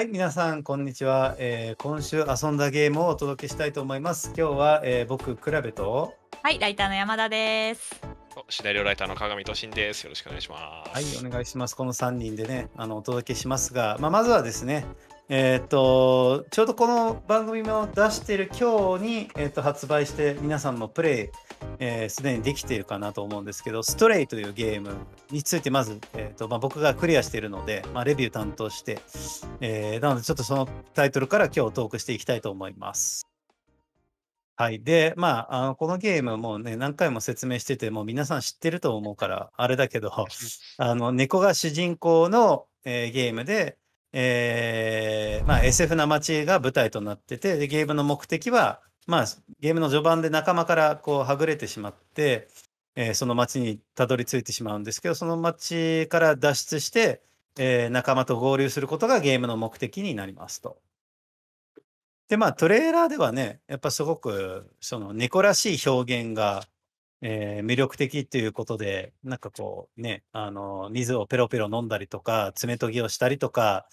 はい、皆さん、こんにちは、えー、今週遊んだゲームをお届けしたいと思います。今日は、えー、僕、くらべと。はい、ライターの山田です。シナリオライターの鏡としんです。よろしくお願いします。はい、お願いします。この3人でね、あのお届けしますが、まあ、まずはですね、えーっと、ちょうどこの番組も出している今日に、えーっと発売して、皆さんもプレイえー、にできているかなと思うんですけど、ストレイというゲームについてまず、えーとまあ、僕がクリアしているので、まあ、レビュー担当して、えー、なのでちょっとそのタイトルから今日トークしていきたいと思います。はい。で、まあ、あのこのゲームもね、何回も説明してて、もう皆さん知ってると思うから、あれだけど、あの、猫が主人公の、えー、ゲームで、えー、まあ、SF な街が舞台となってて、でゲームの目的は、まあ、ゲームの序盤で仲間からこうはぐれてしまって、えー、その町にたどり着いてしまうんですけどその町から脱出して、えー、仲間と合流することがゲームの目的になりますと。でまあトレーラーではねやっぱすごくその猫らしい表現が、えー、魅力的っていうことでなんかこうねあの水をペロペロ飲んだりとか爪研ぎをしたりとか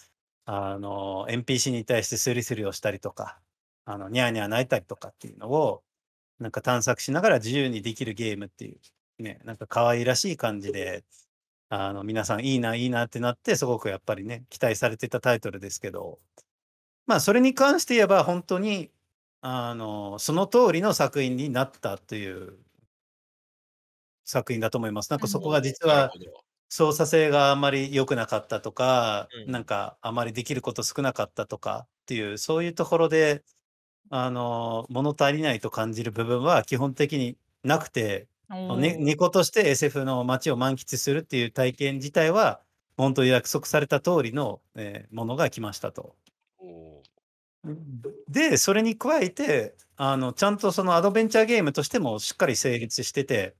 あの NPC に対してスリスリをしたりとかあの、ニャーニャー泣いたりとかっていうのを、なんか探索しながら自由にできるゲームっていう、ね、なんか可愛らしい感じで、あの、皆さんいいな、いいなってなって、すごくやっぱりね、期待されてたタイトルですけど、まあ、それに関して言えば、本当に、あの、その通りの作品になったという作品だと思います。なんかそこが実は、操作性があまり良くなかったとか、なんかあまりできること少なかったとかっていう、そういうところで、あの、物足りないと感じる部分は基本的になくて、ねお猫として SF の街を満喫するっていう体験自体は、本当に約束された通りの、え、ものが来ましたと。おお。で、それに加えて、あの、ちゃんとそのアドベンチャーゲームとしてもしっかり成立してて、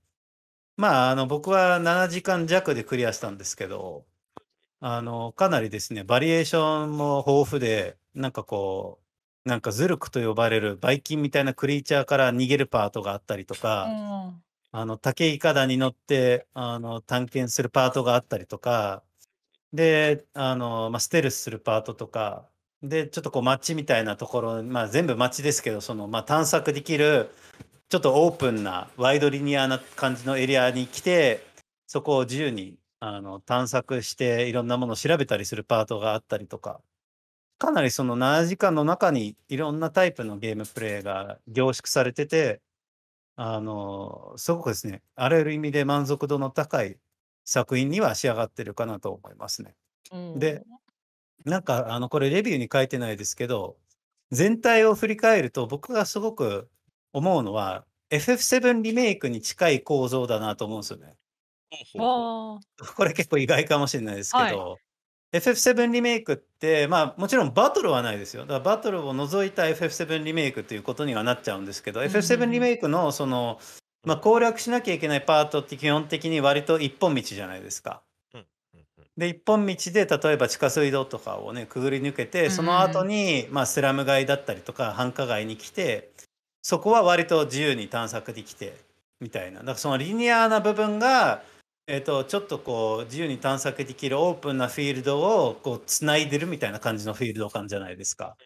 まあ、あの、僕は7時間弱でクリアしたんですけど、あの、かなりですね、バリエーションも豊富で、なんかこうなんかズルクと呼ばれるバイキンみたいなクリーチャーから逃げるパートがあったりとうか、ん。あの、竹いかだに乗って、あの、探検するパートがあったりとか、で、あの、ま、ステルスするパートとか、で、ちょっとこう街みたいなところ、ま、全部街ですけど、その、ま、探索できる、ちょっとオープンな、ワイドリニアな感じのエリアに来て、そこを自由に、あの、探索していろんなものを調べたりするパートがあったりとか。かなりその7時間の中にいろんなタイプのゲームプレイが凝縮されてて、あの、すごくですね、あらゆる意味で満足度の高い作品には仕上がってるかなと思いますね。うん、で、なんか、あの、これレビューに書いてないですけど、全体を振り返ると僕がすごく思うのは、FF7 リメイクに近い構造だなと思うんですよね。これ結構意外かもしれないですけど、はい、FF7 リメイクって、まあ、もちろんバトルはないですよ。だからバトルを除いた FF7 リメイクということにはなっちゃうんですけど、うん、FF7 リメイクのその、まあ、攻略しなきゃいけないパートって基本的に割と一本道じゃないですか。うんうんうん、で一本道で例えば地下水道とかをねくぐり抜けてその後にまに、あ、スラム街だったりとか繁華街に来てそこは割と自由に探索できてみたいなだからそのリニアな部分がえーと、ちょっとこう自由に探索できるオープンなフィールドをこうつないでるみたいな感じのフィールド感じゃないですか。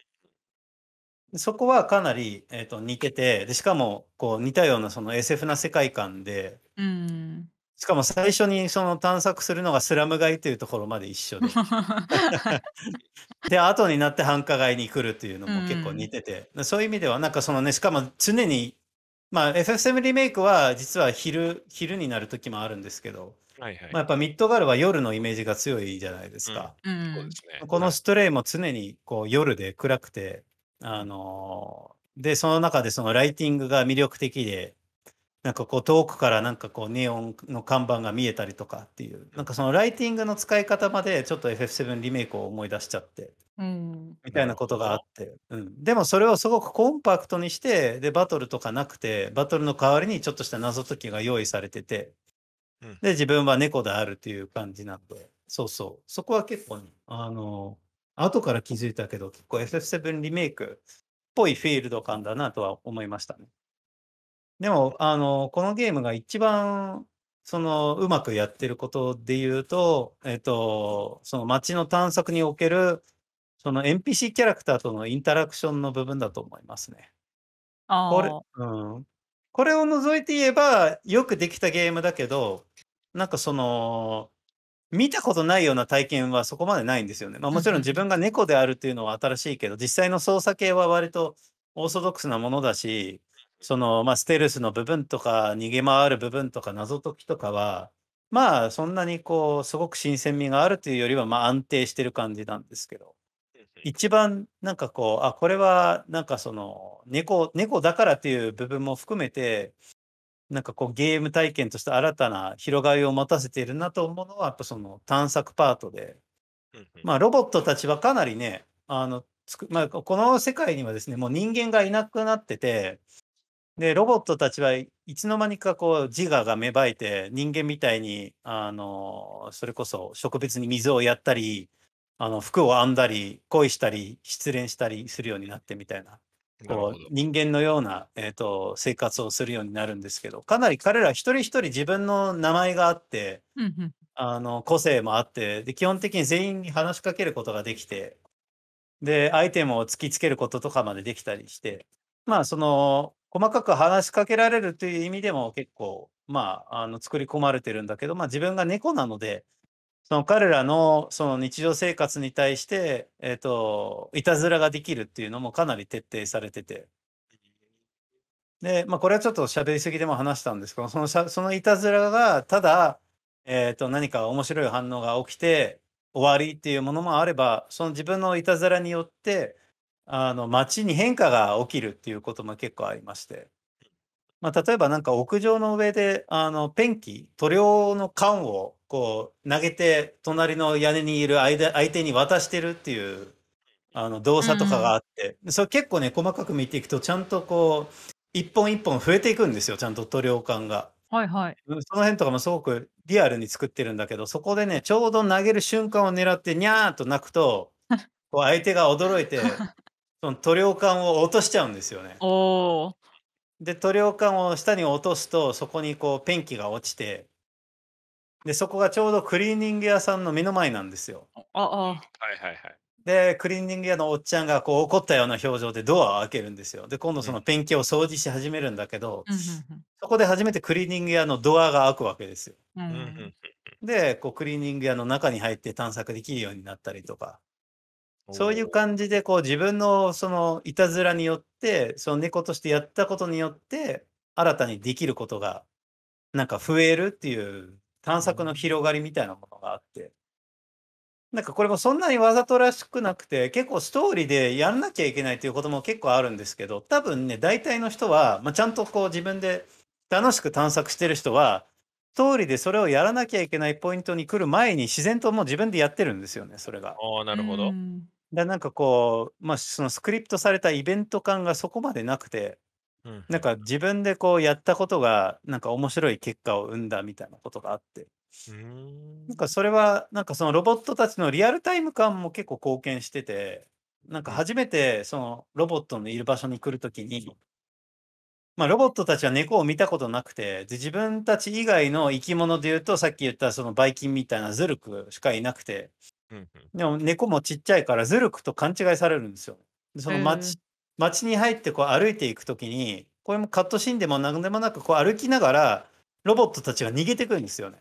そこはかなり、えーと、と似ててでしかもこう似たようなその SF な世界観で、うん、しかも最初にその探索するのがスラム街というところまで一緒で で後になって繁華街に来るというのも結構似てて、うん、そういう意味ではなんかそのねしかも常にまあ、f f m リメイクは実は昼、昼になる時もあるんですけど、はいはいまあ、やっぱミッドガルは夜のイメージが強いじゃないですか。うん、うこのストレイも常にこう夜で暗くて、あのー、で、その中でそのライティングが魅力的で、なんかこう遠くからなんかこうネオンの看板が見えたりとかっていうなんかそのライティングの使い方までちょっと FF7 リメイクを思い出しちゃって、みたいなことがあって、うん、でもそれをすごくコンパクトにしてでバトルとかなくてバトルの代わりにちょっとした謎解きが用意されててで自分は猫であるっていう感じなのでそうそうそこは結構ねあの後から気づいたけど結構 FF7 リメイクっぽいフィールド感だなとは思いましたね。でも、あの、このゲームが一番、その、うまくやってることで言うと、えっと、その街の探索における、その NPC キャラクターとのインタラクションの部分だと思いますね。これ、うん。これを除いて言えば、よくできたゲームだけど、なんかその、見たことないような体験はそこまでないんですよね。まあ、もちろんん。自分が猫であるというのは新しいけど、実際の操作系は割とオーソドックスなものだしその、まあ、ステルスの部分とか、逃げ回る部分とか、謎解きとかは、まあ、そんなにこう、すごく新鮮味があるというよりは、まあ、安定してる感じなんですけど、一番なんかこう、あ、これはなんかその、猫、猫だからという部分も含めて、なんかこう、ゲーム体験として新たな広がりを持たせているなと思うのは、やっぱその探索パートで、まあ、ロボットたちはかなりね、あの、つくまあ、この世界にはですね、もう人間がいなくなってて、で、ロボットたちはいつの間にかこう自我が芽生えて、人間みたいに、あの、それこそ植物に水をやったり、あの、服を編んだり、恋したり、失恋したりするようになってみたいな、こう人間のような、えーと、生活をするようになるんですけど、かなり彼ら一人一人自分の名前があって、あの、個性もあって、で、基本的に全員に話しかけることができて、で、アイテムを突きつけることとかまでできたりして、まあ、その、細かく話しかけられるという意味でも結構、まあ、あの作り込まれてるんだけど、まあ、自分が猫なのでその彼らのその日常生活に対して、えーと、いたずらができるっていうのもかなり徹底されてて。で、まあ、これはちょっと喋りすぎでも話したんですけどそのそのいたずらがただ、えーと何か面白い反応が起きて終わりっていうものもあればその自分のいたずらによってあの街に変化が起きるっていうことも結構ありまして、まあ、例えばなんか屋上の上であのペンキ塗料の缶をこう投げて隣の屋根にいる相手に渡してるっていうあの動作とかがあって、それ結構ね細かく見ていくとちゃんとこう一本一本増えていくんですよちゃんと塗料感が。はいはい、その辺とかもすごくリアルに作ってるんだけどそこでねちょうど投げる瞬間を狙ってニャーと鳴くと こう相手が驚いてその塗料管を落としちゃうんですよね。おで塗料管を下に落とすとそこにこうペンキが落ちてでそこがちょうどクリーニング屋さんの目の前なんですよ。ああ。はいはいはい。でクリーニング屋のおっちゃんがこう怒ったような表情でドアを開けるんですよ。で今度そのペンキを掃除し始めるんだけど、うん、そこで初めてクリーニング屋のドアが開くわけですよ。うん、でこうクリーニング屋の中に入って探索できるようになったりとか。そういう感じでこう自分のそのいたずらによってその猫としてやったことによって新たにできることがなんか増えるっていう探索の広がりみたいなものがあってなんかこれもそんなにわざとらしくなくて結構ストーリーでやらなきゃいけないということも結構あるんですけど多分ね大体の人は、まあ、ちゃんとこう自分で楽しく探索してる人はストーリーでそれをやらなきゃいけないポイントに来る前に自然ともう自分でやってるんですよねそれが。ああなるほど。で、なんかこう、まあ、そのスクリプトされたイベント感がそこまでなくて、うんなんか自分でこうやったことが、なんか面白い結果を生んだみたいなことがあって、うんなんかそれは、なんかそのロボットたちのリアルタイム感も結構貢献してて、なんか初めてそのロボットのいる場所に来るときに、まあ、ロボットたちは猫を見たことなくて、で自分たち以外の生き物で言うと、さっき言ったそのバイキンみたいなズルクしかいなくて、うんでも猫もちっちゃいからズルクと勘違いされるんですよ。その街、街に入ってこう歩いていくときに、これもカットシーンでも何でもなくこう歩きながらロボットたちが逃げてくるんですよね。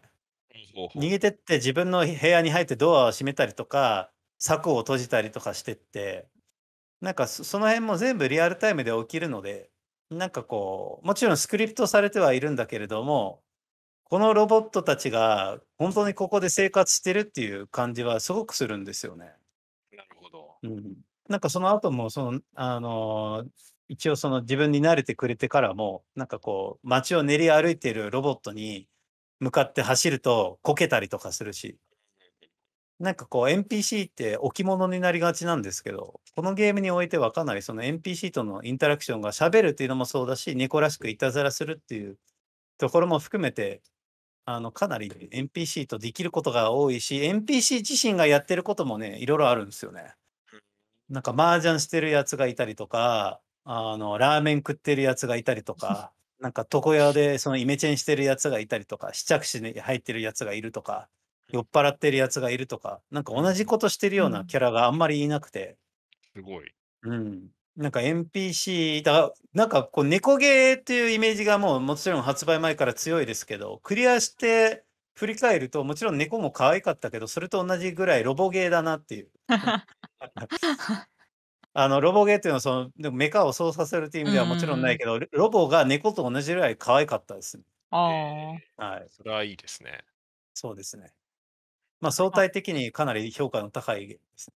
逃げてって自分の部屋に入ってドアを閉めたりとか柵を閉じたりとかしてってなんかその辺も全部リアルタイムで起きるのでなんかこうもちろんスクリプトされてはいるんだけれどもこのロボットたちが本当にここで生活してるっていう感じはすごくするんですよね。なるほど。うん、なんかその後もそのあの一応その自分に慣れてくれてからもなんかこう街を練り歩いてるロボットに向かって走るとこけたりとかするしなんかこう NPC って置物になりがちなんですけどこのゲームにおいてはかなりその NPC とのインタラクションがしゃべるっていうのもそうだし猫らしくいたずらするっていうところも含めてあの、かなり NPC とできることが多いし、NPC 自身がやってることもね、いろいろあるんですよね。なんか麻雀してるやつがいたりとか、あの、ラーメン食ってるやつがいたりとか、なんか床屋でそのイメチェンしてるやつがいたりとか、試着室に入ってるやつがいるとか、酔っ払ってるやつがいるとか、なんか同じことしてるようなキャラがあんまりいなくて。すごい。うん。なんか NPC だ、なんかこう猫ゲーっていうイメージがもうもちろん発売前から強いですけど、クリアして振り返ると、もちろん猫も可愛かったけど、それと同じぐらいロボゲーだなっていう。あのロボゲーっていうのはそのでもメカを操作するっていう意味ではもちろんないけど、ロボが猫と同じぐらい可愛かったですね。ああ、はい。それはいいですね。そうですね。まあ相対的にかなり評価の高いゲームですね。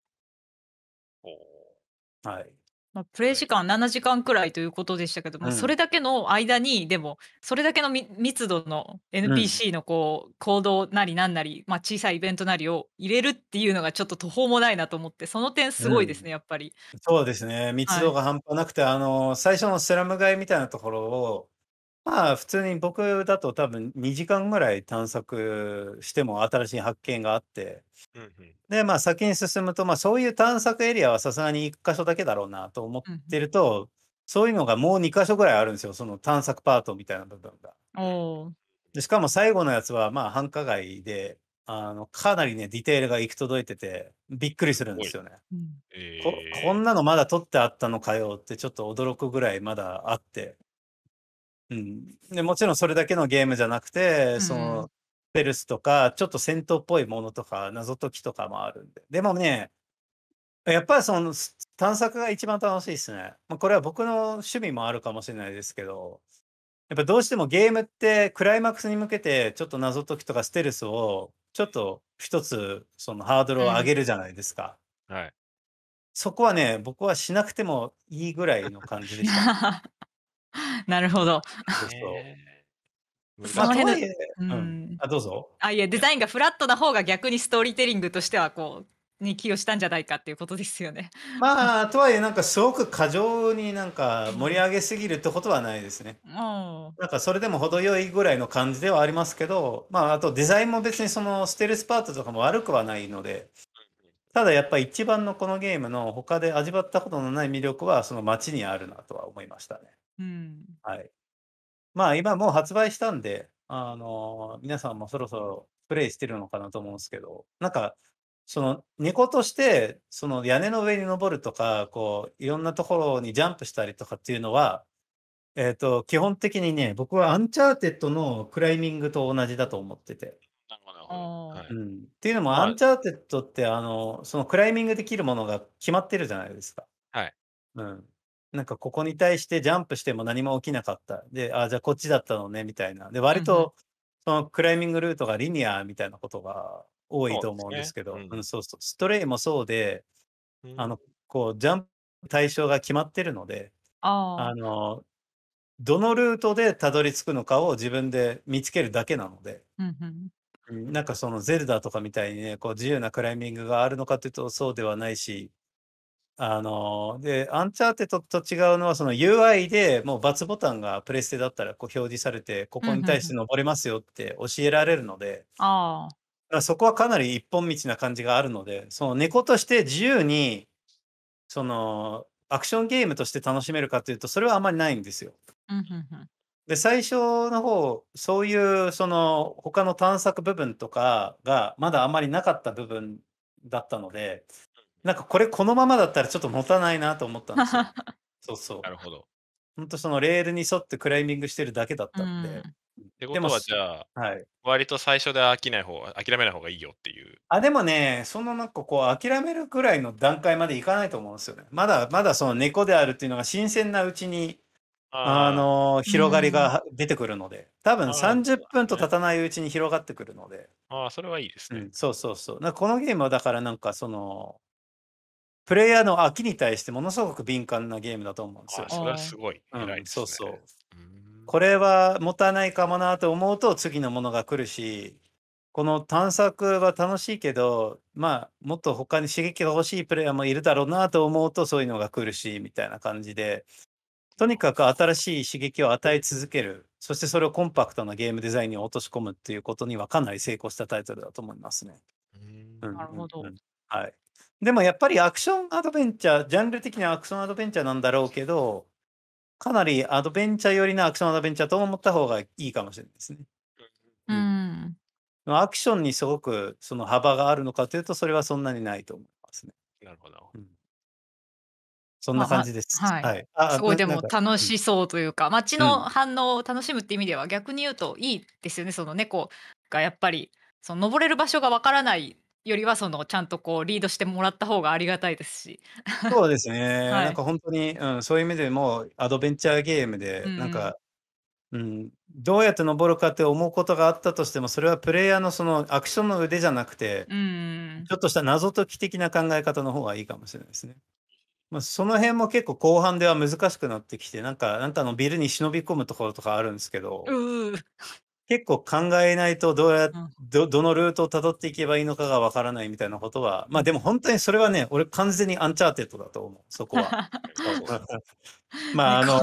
おはい。まあ、プレイ時間7時間くらいということでしたけども、うん、それだけの間にでもそれだけの密度の NPC のこう、行動なりなんなり、まあ、小さいイベントなりを入れるっていうのがちょっと途方もないなと思ってその点すごいですね、うん、やっぱりそうですね密度が半端なくて、はい、あの最初のスラム街みたいなところをまあ、普通に僕だと多分2時間ぐらい探索しても新しい発見があって、うんうん。で、まあ先に進むと、まあそういう探索エリアはさすがに1箇所だけだろうなと思ってると、そういうのがもう2箇所ぐらいあるんですよ、その探索パートみたいな部分が。おで、しかも最後のやつはまあ繁華街で、あの、かなりね、ディテールが行き届いてて、びっくりするんですよね。ここんなのまだ取ってあったのかよってちょっと驚くぐらいまだあって。うん。で、もちろんそれだけのゲームじゃなくて、うそんうの、ペルスとか、ちょっと戦闘っぽいものとか、謎解きとかもあるんで。でもね、やっぱりその探索が一番楽しいですね。まあ、これは僕の趣味もあるかもしれないですけど、やっぱどうしてもゲームってクライマックスに向けてちょっと謎解きとかステルスをちょっと一つそのハードルを上げるじゃないですか。はい。そこはね、僕はしなくてもいいぐらいの感じでした なるほど。そううん、あどうぞあいやデザインがフラットな方が逆にストーリーテリングとしてはこうに寄与したんじゃないかっていうことですよね。まあとはいえなんかすごく過剰になんか盛り上げすぎるってことはないですね。うん、なんかそれでも程よいぐらいの感じではありますけどまああとデザインも別にそのステルスパートとかも悪くはないのでただやっぱり一番のこのゲームの他で味わったことのない魅力はその街にあるなとは思いましたね。うん。はい。まあ今もう発売したんで、あの、皆さんもそろそろプレイしてるのかなと思うんですけど、なんか、その猫として、その屋根の上に登るとか、こう、いろんなところにジャンプしたりとかっていうのは、えっ、ー、と、基本的にね、僕はアンチャーテッドのクライミングと同じだと思ってて。あうん、っていうのも、アンチャーテッドって、あの、そのクライミングできるものが決まってるじゃないですか。はい。うん。なんか、ここに対してジャンプしても何も起きなかった。で、あ、じゃあこっちだったのね、みたいな。で、割と、そのクライミングルートがリニアみたいなことが多いと思うんですけど、ん。うん、そうそう。ストレイもそうで、あの、こう、ジャンプ対象が決まってるので、ああの、どのルートでたどり着くのかを自分で見つけるだけなので、うん、なんかそのゼルダとかみたいにね、こう自由なクライミングがあるのかというとそうではないし、あの、で、アンチャーテッドと違うのはその UI でもう×ボタンがプレステだったらこう表示されて、ここに対して登れますよって教えられるので、ああ。そこはかなり一本道な感じがあるので、その猫として自由に、そのアクションゲームとして楽しめるかというと、それはあんまりないんですよ。うん。で、最初の方、そういうその他の探索部分とかがまだあまりなかった部分だったので、なんかこれこのままだったらちょっと持たないなと思ったんですよ。そうそう。なるほど。本当そのレールに沿ってクライミングしてるだけだったんで。うんってことはじゃあ、はい、割と最初で飽きない方諦めない方がいいよっていうあでもねそのなんかこう諦めるぐらいの段階までいかないと思うんですよねまだまだその猫であるっていうのが新鮮なうちにあの、広がりが出てくるので、多分三あ、30分と経たないうちに広がってくるので。ああ、それはいいですうね。ん、そうそうそう。な、このゲームはだからなんかその、プレイヤーの飽きに対してものすごく敏感なゲームだと思うんですよ。それはすごい、偉いん、でそうすそう。うこれは持たないかもなと思うと次のものが来るし、この探索は楽しいけど、まあ、もっと他に刺激が欲しいプレイヤーもいるだろうなと思うとそういうのが来るし、みたいな感じで。とにかく新しい刺激を与え続ける、そしてそれをコンパクトなゲームデザインに落とし込むっていうことにはかなり成功したタイトルだと思いますね。うんうん、なるほど。はい。でもやっぱりアクションアドベンチャー、ジャンル的にはアクションアドベンチャーなんだろうけど、かなりアドベンチャー寄りのアクションアドベンチャーと思った方がいいかもしれないですね。うん。アクションにすごくその幅があるのかというと、それはそんなにないと思いますね。なるほど。うんそんな感じです。まあ、はい。はい、すごいでも楽しそうというか、街の反応を楽しむって意味では逆に言うといいですよね。その猫がやっぱりその登れる場所がわからないよりはそのちゃんとこうリードしてもらった方がありがたいですし。そうです ね。はい、なんか本当に、うん、そういう意味でもアドベンチャーゲームで、うん、なんか、うん、どうやって登るかって思うことがあったとしてもそれはプレイヤーのそのアクションの腕じゃなくて、うん、ちょっとした謎解き的な考え方の方がいいかもしれないですね。まあ、その辺も結構後半では難しくなってきて、なんか、なんかのビルに忍び込むところとかあるんですけど、結構考えないとどうや、ど、どのルートをたどっていけばいいのかがわからないみたいなことは、まあでも本当にそれはね、俺完全にアンチャーテッドだと思う、そこは。まああの、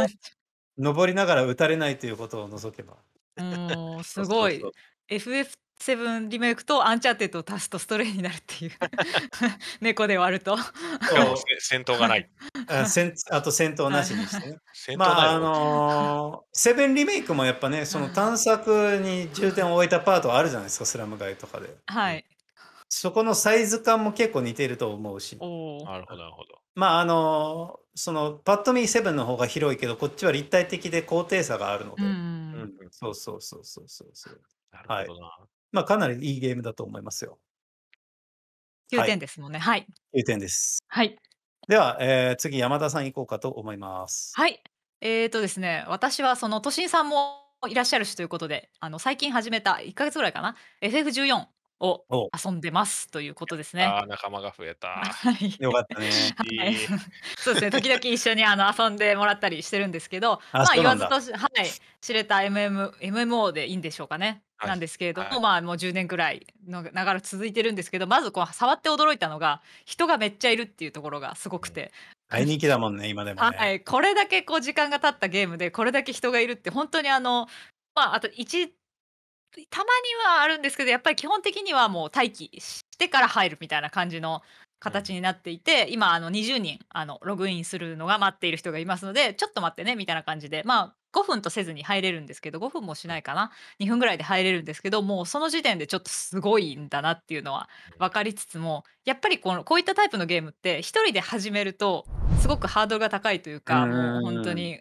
登りながら打たれないということを除けば。すごい。そうそうそう FF セブンリメイクとアンチャーテッドを足すとストレイになるっていう 猫で割ると戦闘がないああと戦闘なしにしてねまああのー、セブンリメイクもやっぱねその探索に重点を置いたパートあるじゃないですかスラム街とかではいそこのサイズ感も結構似てると思うしなるほどなるほどまああのー、そのパッと見セブンの方が広いけどこっちは立体的で高低差があるので、うん、そうそうそうそうそうそうなるほどな、はいま、あ、かなりいいゲームだと思いますよ。き点ですもんね。はい。9点です。はい。では、ええ、次山田さん行こうかと思います。はい。ええとですね、私はその、都心さんもいらっしゃるしということで、あの、最近始めた1か月ぐらいかな、FF14。を遊んでますということですね。ああ、仲間が増えた。よかったね。そうですね。時々一緒にあの遊んでもらったりしてるんですけど、まあ言わずとし、はい、知れた MM MMO でいいんでしょうかね。はい、なんですけれども、はい、まあもう10年くらいの長ら続いてるんですけど、まずこう触って驚いたのが人がめっちゃいるっていうところがすごくて。うん、大人気だもんね今でも、ね、はい、これだけこう時間が経ったゲームでこれだけ人がいるって本当にあのまああと1たまにはあるんですけどやっぱり基本的にはもう待機してから入るみたいな感じの形になっていて、うん、今あの20人あのログインするのが待っている人がいますのでちょっと待ってねみたいな感じでまあ5分とせずに入れるんですけど5分もしないかな2分ぐらいで入れるんですけどもうその時点でちょっとすごいんだなっていうのは分かりつつもやっぱりこのこういったタイプのゲームって1人で始めるとすごくハードルが高いというかもう本当に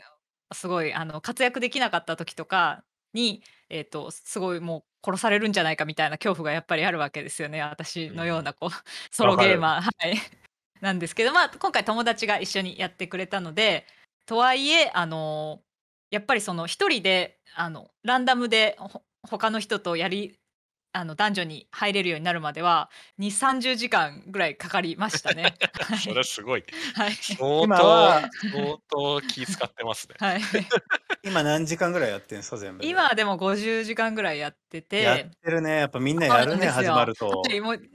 すごいあの活躍できなかった時とかにえー、と、すごいもう殺されるんじゃないかみたいな恐怖がやっぱりあるわけですよね。私のようなこう、ソロゲーマー。はい。なんですけど、まあ、今回友達が一緒にやってくれたので、とはいえ、あの、やっぱりその一人で、あの、ランダムで他の人とやりあの男女に入れるようになるまでは2、30時間ぐらいかかりましたね。それはすごい。相当今は相当気使ってますね。はい、今何時間ぐらいやってんすか全部。今でも50時間ぐらいやってて。やってるね。やっぱみんなやるね始まると。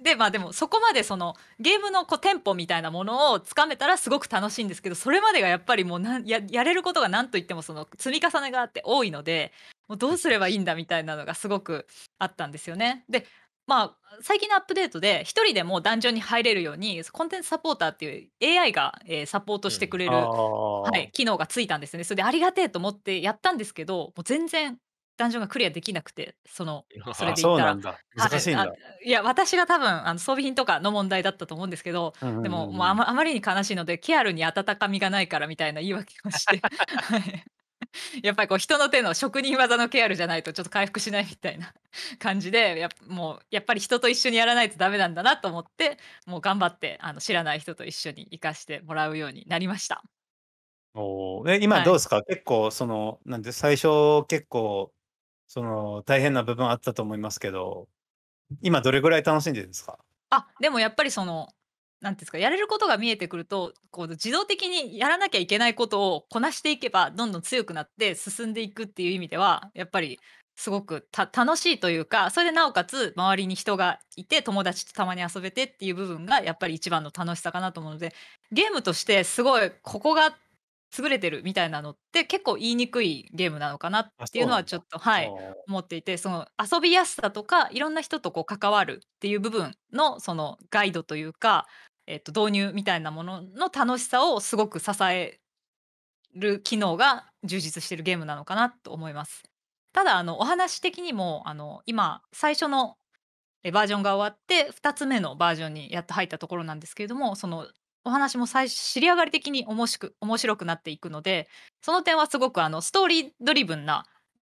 でまあでもそこまでそのゲームのこうテンポみたいなものをつかめたらすごく楽しいんですけど、それまでがやっぱりもうなややれることが何といってもその積み重ねがあって多いので、もうどうすればいいんだみたいなのがすごくあったんですよね。でまあ、最近のアップデートで1人でもダンジョンに入れるようにコンテンツサポーターっていう AI が、えー、サポートしてくれる、うん、はい、機能がついたんですね。それでありがてえと思ってやったんですけどもう全然ダンジョンがクリアできなくてそのそれで言ったら難しいんだいや私が多分あの装備品とかの問題だったと思うんですけど、うんうんうん、でももうあまあまりに悲しいのでケアルに温かみがないからみたいな言い訳をして、はい、やっぱりこう人の手の職人技のケアルじゃないとちょっと回復しないみたいな 感じでやもうやっぱり人と一緒にやらないとダメなんだなと思ってもう頑張ってあの知らない人と一緒に生かしてもらうようになりました。おえ今どうですか、はい、結構そのなんで最初結構その大変な部分あったと思いますけど今どれぐらい楽しんでるんですかあでもやっぱりそのていうんですかやれることが見えてくるとこう自動的にやらなきゃいけないことをこなしていけばどんどん強くなって進んでいくっていう意味ではやっぱりすごく楽しいというかそれでなおかつ周りに人がいて友達とたまに遊べてっていう部分がやっぱり一番の楽しさかなと思うのでゲームとしてすごいここが優れてるみたいなのって結構言いにくいゲームなのかなっていうのはちょっとはい思っていてその遊びやすさとかいろんな人とこう関わるっていう部分のそのガイドというかえっと、導入みたいなものの楽しさをすごく支える機能が充実してるゲームなのかなと思います。ただあのお話的にもあの今最初のバージョンが終わって2つ目のバージョンにやっと入ったところなんですけれどもそのお話も最知り上がり的に面く面白くなっていくのでその点はすごくあのストーリードリブンな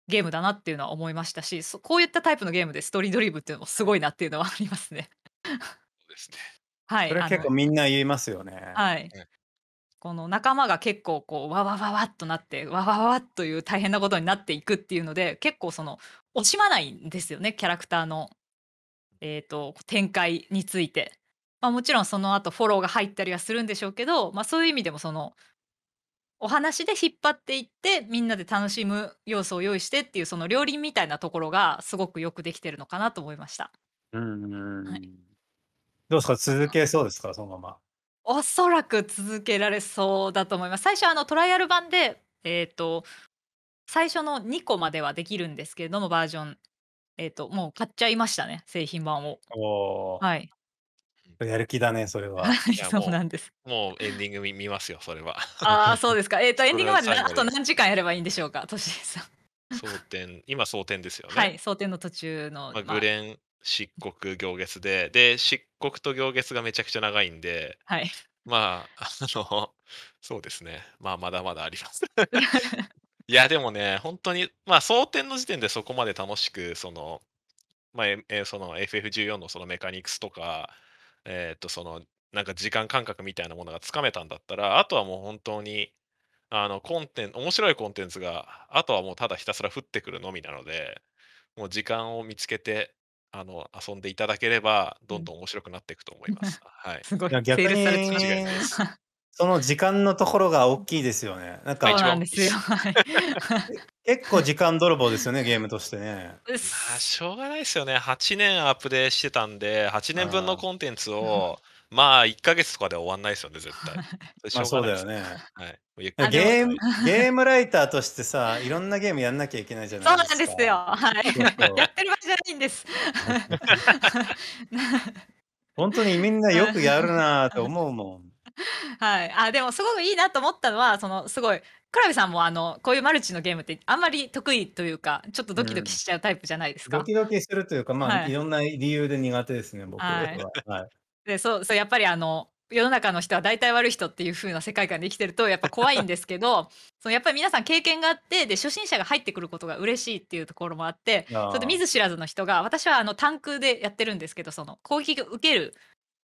ゲームだなっていうのは思いましたしこういったタイプのゲームでストーリードリブンっていうのもすごいなっていうのはありますね。そうですねはいそれは結構みんな言いますよね。はいこの仲間が結構こうわわわわっとなってわわわわっという大変なことになっていくっていうので結構その惜しまないんですよねキャラクターの、えー、と展開について、まあ、もちろんその後フォローが入ったりはするんでしょうけど、まあ、そういう意味でもそのお話で引っ張っていってみんなで楽しむ要素を用意してっていうその両輪みたいなところがすごくよくできてるのかなと思いました。うんはいどうですか続けそうですかそのまま。おそらく続けられそうだと思います。最初あのトライアル版で、えーと、最初の2個まではできるんですけれどもバージョン、えーと、もう買っちゃいましたね製品版を。おはい、やる気だねそれは。そうなんです。もうエンディング見見ますよそれは。ああ そうですか。えっ、ー、とエンディングまであと何時間やればいいんでしょうかとしさん。争点今争点ですよね。はい争点の途中の。まあ、グレン漆黒行月でで漆黒と行月がめちゃくちゃ長いんで、はい、まあ あの そうですねまあまだまだあります いやでもね本当にまあ争点の時点でそこまで楽しくそのまあ、その FF14 のそのメカニクスとか、えっ、ー、とそのなんか時間感覚みたいなものがつかめたんだったらあとはもう本当にあのコンテンツ面白いコンテンツがあとはもうただひたすら降ってくるのみなのでもう時間を見つけてあの遊んでいただければどんどん面白くなっていくと思います。はい、すごい逆に違いす。その時間のところが大きいですよね。なんか一番結構時間泥棒ですよね、ゲームとしてね。まあ、しょうがないですよね。8年アップデートしてたんで、8年分のコンテンツをまあ、1か月とかでは終わんないですよね、絶対。まあ、そうだよね。はい、ゲーム ゲームライターとしてさ、いろんなゲームやんなきゃいけないじゃないですか。そうなんですよ。はい、やってる場合じゃないんです。本当にみんなよくやるなと思うもん。はい、あでもすごくいいなと思ったのはそのすごい倉部さんもあのこういうマルチのゲームってあんまり得意というかちょっとドキドキしちゃうタイプじゃないですか。うん、ドキドキするというかまあ、はい、いろんな理由で苦手ですね僕は。はいでそうそうやっぱりあの世の中の人は大体悪い人っていう風な世界観で生きてるとやっぱ怖いんですけど そのやっぱり皆さん経験があってで初心者が入ってくることが嬉しいっていうところもあってそれで見ず知らずの人が私はあのタンクでやってるんですけどその攻撃を受ける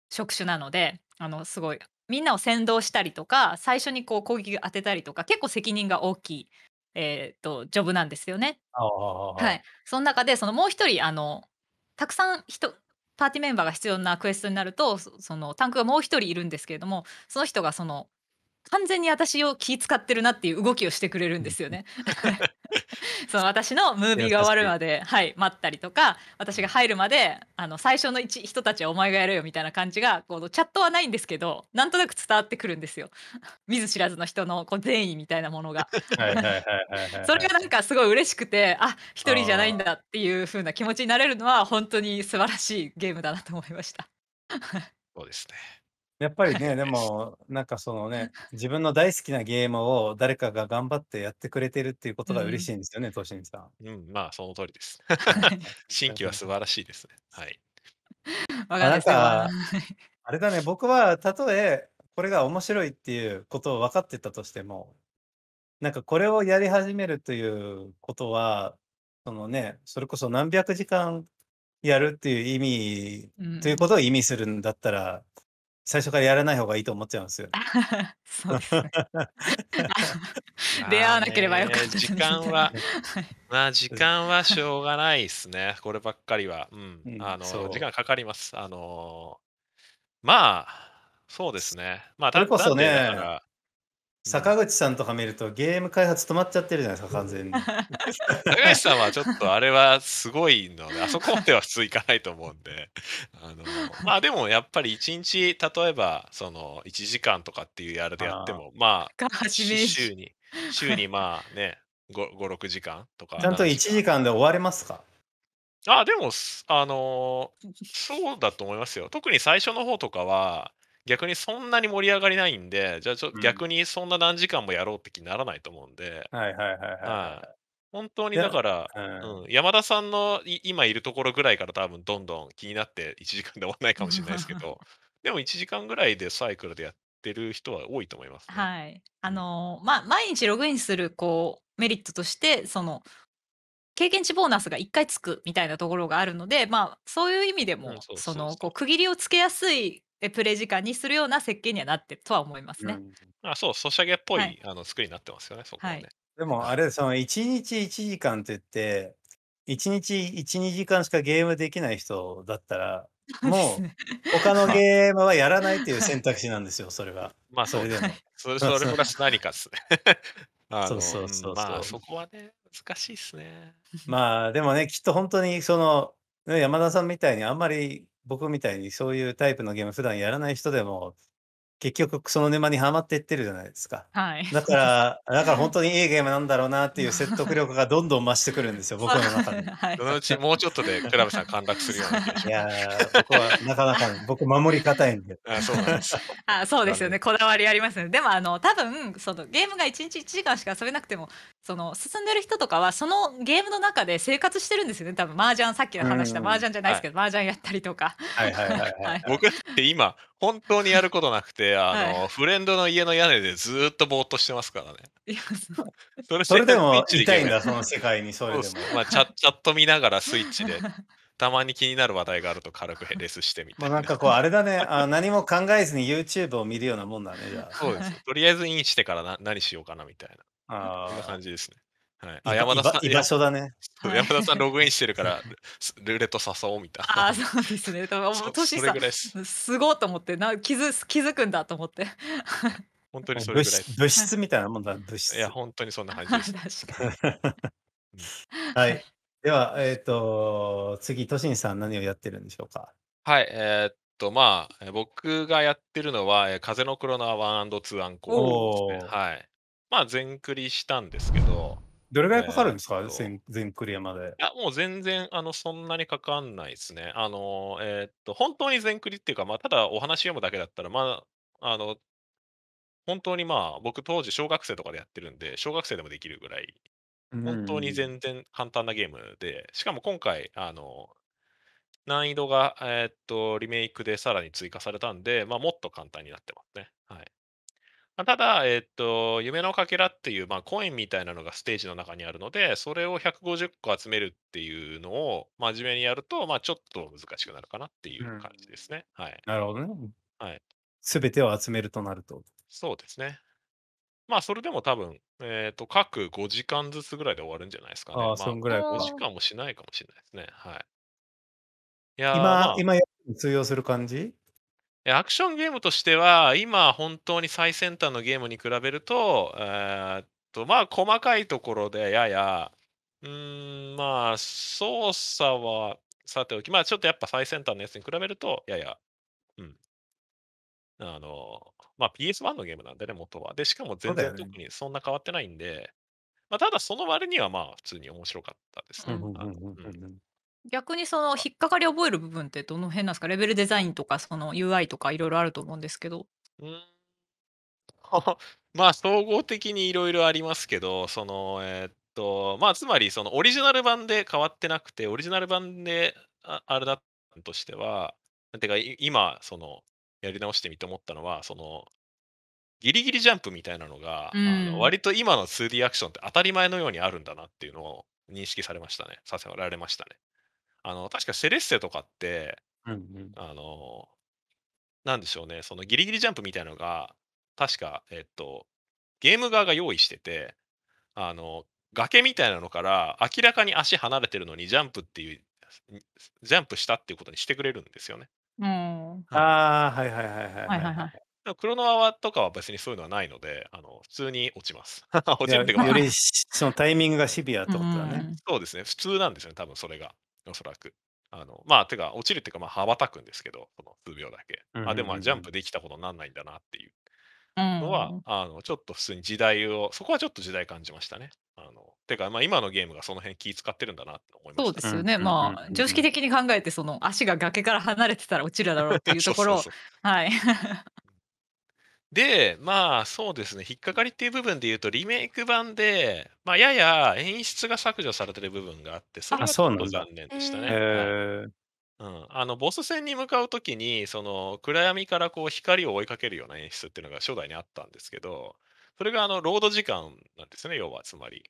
職種なのであのすごいみんなを先導したりとか最初にこう攻撃を当てたりとか結構責任が大きい、えーとジョブなんですよね。はい、その中でそのもう一人あのたくさん人パーティーメンバーが必要なクエストになるとそのタンクがもう一人いるんですけれどもその人がその完全に私を気使ってるなっていう動きをしてくれるんですよね。その私のムービーが終わるまで、はい、待ったりとか私が入るまであの最初の一人たちはお前がやれよみたいな感じがこうチャットはないんですけどなんとなく伝わってくるんですよ 見ず知らずの人のこう善意みたいなものがそれがなんかすごい嬉しくてあ一人じゃないんだっていう風な気持ちになれるのは本当に素晴らしいゲームだなと思いました。そうですねやっぱりね、でも、なんかそのね、自分の大好きなゲームを誰かが頑張ってやってくれてるっていうことが嬉しいんですよね、トシンさん。うん、まあ、その通りです。新規は素晴らしいですね。はい。かあ、なんか、あれだね、僕はたとえこれが面白いっていうことを分かってたとしても、なんかこれをやり始めるということは、そのね、それこそ何百時間やるっていう意味うんということを意味するんだったら最初からやらない方がいいと思っちゃうんですよ。そうですね。出会わなければよかった、時間は、まあ時間はしょうがないですね。こればっかりは。うん。うん、あの、時間かかります。あのー、まあ、そうですね。まあ、だそれこそね、坂口さんとか見るとゲーム開発止まっちゃってるじゃないですか、完全に。坂口さんはちょっとあれはすごいので、あそこまでは普通いかないと思うんで。あのまあでもやっぱり1日、例えばその1時間とかっていうやるでやっても、あまあ、週に、週にまあね、5、6時間とか。ちゃんと1時間で終われますかあでも、あのー、そうだと思いますよ。特に最初の方とかは、逆にそんなに盛り上がりないんで、じゃあちょ、うん、逆にそんな何時間もやろうって気にならないと思うんで、はいはいはいはい、はい、本当にだから、うん、山田さんの今いるところぐらいから多分どんどん気になって1時間で終わらないかもしれないですけど、でも1時間ぐらいでサイクルでやってる人は多いと思います、ね、はい。あのー、まあ、毎日ログインするこうメリットとして、その経験値ボーナスが1回つくみたいなところがあるので、まあ、そういう意味でも、そのこう区切りをつけやすいえプレイ時間にするような設計にはなってとは思いますね。うん、あそう、ソシャゲっぽい、はい、あの作りになってますよね、そこはね。はい、でもあれ、その1日1時間って言って、1日1、2時間しかゲームできない人だったら、もう他のゲームはやらないっていう選択肢なんですよ、それは。まあそれでも。それそれプラス何かっすね。そうそうそうそう。まあそこはね、難しいっすね。まあでもね、きっと本当にその、山田さんみたいにあんまり僕みたいにそういうタイプのゲーム普段やらない人でも結局その沼にはまっていってるじゃないですか。はい。だから、だから本当にいいゲームなんだろうなっていう説得力がどんどん増してくるんですよ、僕の中で。はい。そのうちもうちょっとで、クラブさん陥落するような気がします。いや僕はなかなか、僕守り固いんで。あそうなんです。あそうですよね。こだわりありますね。でも、あの、多分、そのゲームが1日1時間しか遊べなくても、その進んでる人とかは、そのゲームの中で生活してるんですよね。多分、麻雀、さっきの話した麻雀じゃないですけど、麻雀やったりとか。はいはいはいはい。僕って今、本当にやることなくて、あの、はい、フレンドの家の屋根でずっとぼーっとしてますからね。いや、それそれでも痛いんだ、その世界にそれでも。まあ、チャット見ながらスイッチで。たまに気になる話題があると軽くレスしてみたいな。なんかこうあれだねあ、何も考えずに YouTube を見るようなもんだね、じゃあ。そうです。とりあえずインしてからな何しようかなみたいな。ああ。そんな感じですね。はい、あ山田さん居場所だね。山田さんログインしてるから、ルーレット誘おうみたいな。あそうですね。でも、トシさん、すごいと思って、な気づ気づくんだと思って。本当にそれぐらい物。質みたいなもんだ、物質。いや、本当にそんな感じです。はい。では、えっ、ー、と、次、トシンさん、何をやってるんでしょうか。はい、えー、っと、まあ、僕がやってるのは、風のクロナ 1&2 アンコールですね。はい。まあ、全クリしたんですけど、どれぐらいかかるんですか、えー、全全クリアまで。いや、もう全然、あの、そんなにかかんないですね。あの、えー、っと、本当に全クリっていうか、まあ、ただお話読むだけだったら、まあ、あの、本当にまあ、僕当時小学生とかでやってるんで、小学生でもできるぐらい、本当に全然簡単なゲームで、しかも今回、あの、難易度が、えー、っと、リメイクでさらに追加されたんで、まあ、もっと簡単になってますね。はい。まあ、ただ、えっと、夢のかけらっていう、まあ、コインみたいなのがステージの中にあるので、それを150個集めるっていうのを真面目にやると、まあ、ちょっと難しくなるかなっていう感じですね。うん、はい。なるほどね。はい。すべてを集めるとなると。そうですね。まあ、それでも多分、えっ、ー、と、各5時間ずつぐらいで終わるんじゃないですかね。ああ、まあ、そんぐらいか。5時間もしないかもしれないですね。はい。いや今、まあ、今、通用する感じアクションゲームとしては、今本当に最先端のゲームに比べると、えー、っと、まあ細かいところでやや、うん、まあ操作はさておき、まあちょっとやっぱ最先端のやつに比べると、やや、うん。あの、まあ PS1 のゲームなんでね、元は。で、しかも全然特にそんな変わってないんで、まあ、ただその割にはまあ普通に面白かったですね。うん、逆にその引っかかり覚える部分ってどの辺なんですかレベルデザインとかその UI とかいろいろあると思うんですけど。まあ総合的にいろいろありますけどそのえー、っとまあつまりそのオリジナル版で変わってなくてオリジナル版であれだとしてはてか今そのやり直してみて思ったのはそのギリギリジャンプみたいなのが、うん、あの割と今の 2D アクションって当たり前のようにあるんだなっていうのを認識されましたねさせられましたね。あの、確かセレッセとかって、うんうん。あの、なんでしょうね、そのギリギリジャンプみたいなのが、確か、えっと、ゲーム側が用意してて、あの、崖みたいなのから明らかに足離れてるのにジャンプっていう、ジャンプしたっていうことにしてくれるんですよね。うん。ああ、はいはいはいはいはいはいはクロノアとかは別にそういうのはないので、あの普通に落ちます。落ちるってより そのタイミングがシビアってことだね、そうですね、普通なんですよね、多分それが。おそらく。あのまあ、てか、落ちるっていうか、まあ、羽ばたくんですけど、その数秒だけ。あ、でも、ジャンプできたことになんないんだなっていうのは、あのちょっと普通に時代を、そこはちょっと時代感じましたね。あのてか、まあ、今のゲームがその辺気使ってるんだなって思いましそうですよね、まあ、常識的に考えて、その足が崖から離れてたら落ちるだろうっていうところを、はい。で、まあそうですね、引っかかりっていう部分で言うと、リメイク版で、まあ、やや演出が削除されてる部分があって、それはちょっと残念でしたね。うん、あのボス戦に向かうときにその暗闇からこう光を追いかけるような演出っていうのが初代にあったんですけどそれがあのロード時間なんですね要はつまり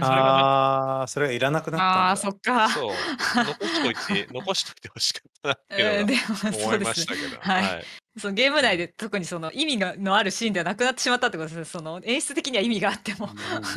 ああ、それがいらなくなったあんあ、そっか。そう、残しといて、残しといてほしかったなって思いましたけど、はい。そのゲーム内で特にその意味がのあるシーンではなくなってしまったってことですその演出的には意味があっても。うん、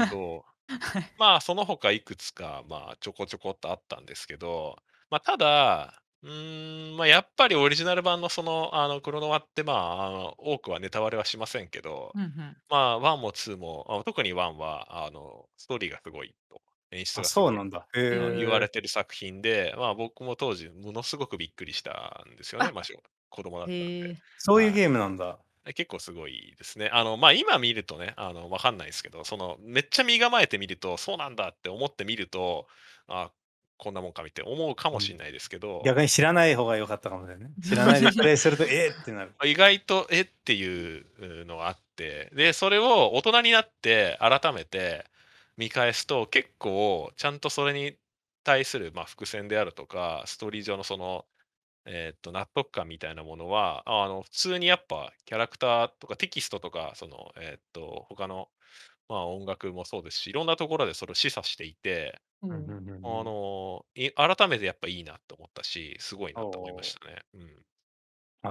はいまあ、その他いくつか、まあ、ちょこちょこっとあったんですけど、まあ、ただ、うん、まあ、やっぱりオリジナル版のその、あの、クロノワって、まあ、あの、多くはネタバレはしませんけど、うんうん、まあ、1も2も、特に1は、あの、ストーリーがすごいと、演出がすそごういなんだ。言われてる作品で、まあ、僕も当時、ものすごくびっくりしたんですよね、まあ、子供だったんで。そういうゲームなんだ。結構すごいですね。あの、まあ、今見るとね、あの、わかんないですけど、その、めっちゃ身構えてみると、そうなんだって思ってみると、あこんなもんかみって思うかもしれないですけど、逆に知らない方が良かったかもしれない、ね。知らないでプレイすると、えってなる。意外と、えっていうのがあって、で、それを大人になって改めて見返すと、結構、ちゃんとそれに対する、まあ、伏線であるとか、ストーリー上のその、えっ、と納得感みたいなものはあの普通にやっぱキャラクターとかテキストとかその、えっ、と他のまあ、音楽もそうですし、いろんなところでそれを示唆していて、ううんん。あのい改めてやっぱいいなと思ったし、すごいなと思いましたね。うん、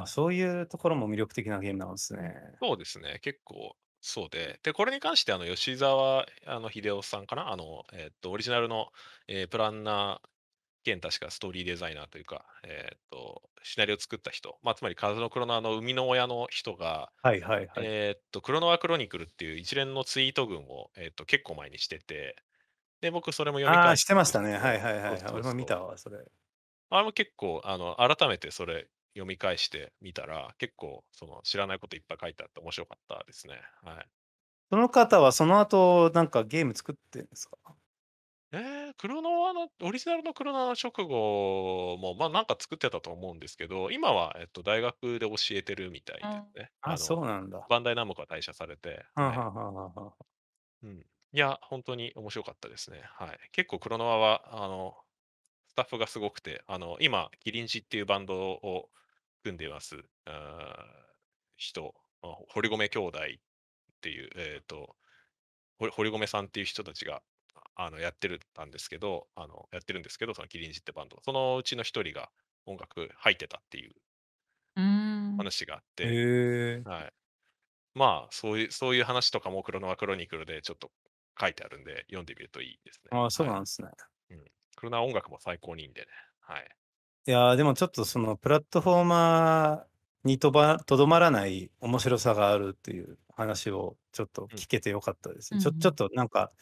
あ、そういうところも魅力的なゲームなんですね。そうですね、結構そうで、で、これに関してあの吉沢あの秀夫さんかな、あのえっとオリジナルの、えープランナー現確かストーリーデザイナーというか、えーと、シナリオを作った人、まあ、つまり風のクロノアの生みの親の人が、はいはいはいえーと、クロノアクロニクルっていう一連のツイート群を、えーと、結構前にしてて、で僕それも読み返してましたね。はいはいはい。俺も見たわ、それ。あれも結構あの改めてそれ読み返してみたら、結構その知らないこといっぱい書いてあって面白かったですね。はい、その方はその後なんかゲーム作ってるんですかええ、クロノワの、オリジナルのクロノワ食後も、ま、あなんか作ってたと思うんですけど、今は、えっと、大学で教えてるみたいですあね。あ、あそうなんだ。バンダイナムコは退社されて、はあはい。あはあはあはあ。うん。いや、本当に面白かったですね。はい。結構クロノワは、あの、スタッフがすごくて、あの、今、キリンジっていうバンドを組んでいます、人、堀米兄弟っていう、えっと、堀米さんっていう人たちがあのやってるたんですけど、あのやってるんですけど、そのキリンジってバンド、そのうちの一人が音楽入ってたっていううん。話があって、え。はい。まあ、そういうそういう話とかもクロノワクロニクルでちょっと書いてあるんで、読んでみるといいですね。ああ、そうなんですね。うん。クロノワ音楽も最高にいいんでね。はい。いや、でもちょっとそのプラットフォーマーにとばとどまらない面白さがあるっていう話をちょっと聞けてよかったですうね。ちょちょっとなんか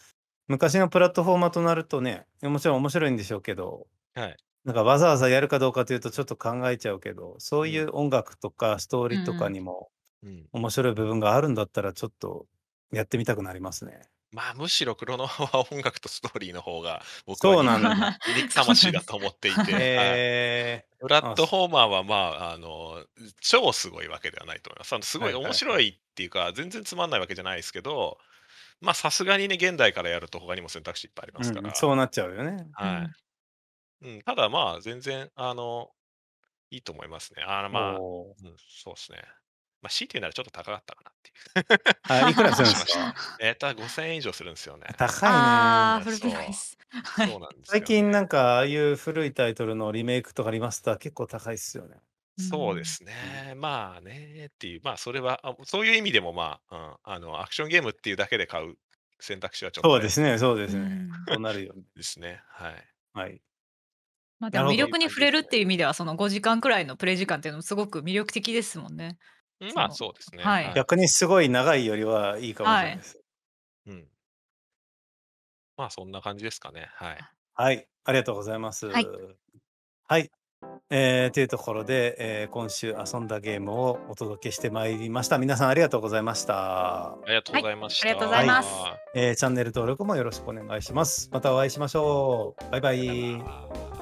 昔のプラットフォーマーとなるとね、もちろん面白いんでしょうけど、はい。なんかわざわざやるかどうかというとちょっと考えちゃうけど、そういう音楽とかストーリーとかにもうん。面白い部分があるんだったらちょっとやってみたくなりますね。まあ、むしろ黒のは音楽とストーリーの方が僕はそうなんだ。魂だと思っていて、え ー、プラットフォーマーはまあ、あの、超すごいわけではないと思います。のすごい面白いっていうか、全然つまんないわけじゃないですけど、まあさすがにね、現代からやると他にも選択肢いっぱいありますから。うん、そうなっちゃうよね。はい。うん、ただまあ全然、あの、いいと思いますね。あのまあ、うん、そうですね。まあ、強いて言うならちょっと高かったかなっていう。あいくらするんですかえった5000円以上するんですよね。高いなフルないイす。最近なんかああいう古いタイトルのリメイクとかリマスター結構高いっすよね。そうですね。まあね、っていう、まあそれは、あそういう意味でもまあ、うん、あの、アクションゲームっていうだけで買う選択肢はちょっと、そうですね、そうですね。そうなるよね。ですね。はい。はい。まあでも魅力に触れるっていう意味ではその5時間くらいのプレイ時間っていうのもすごく魅力的ですもんね。まあそうですね。はい。逆にすごい長いよりはいいかもしれないです。うん。まあそんな感じですかね。はい。はい。ありがとうございます。はい。はい。えー、というところで、えー、今週遊んだゲームをお届けしてまいりました。皆さんありがとうございました。ありがとうございました。はい、ありがとうございます、はい、えー、チャンネル登録もよろしくお願いします。またお会いしましょう。バイバイ。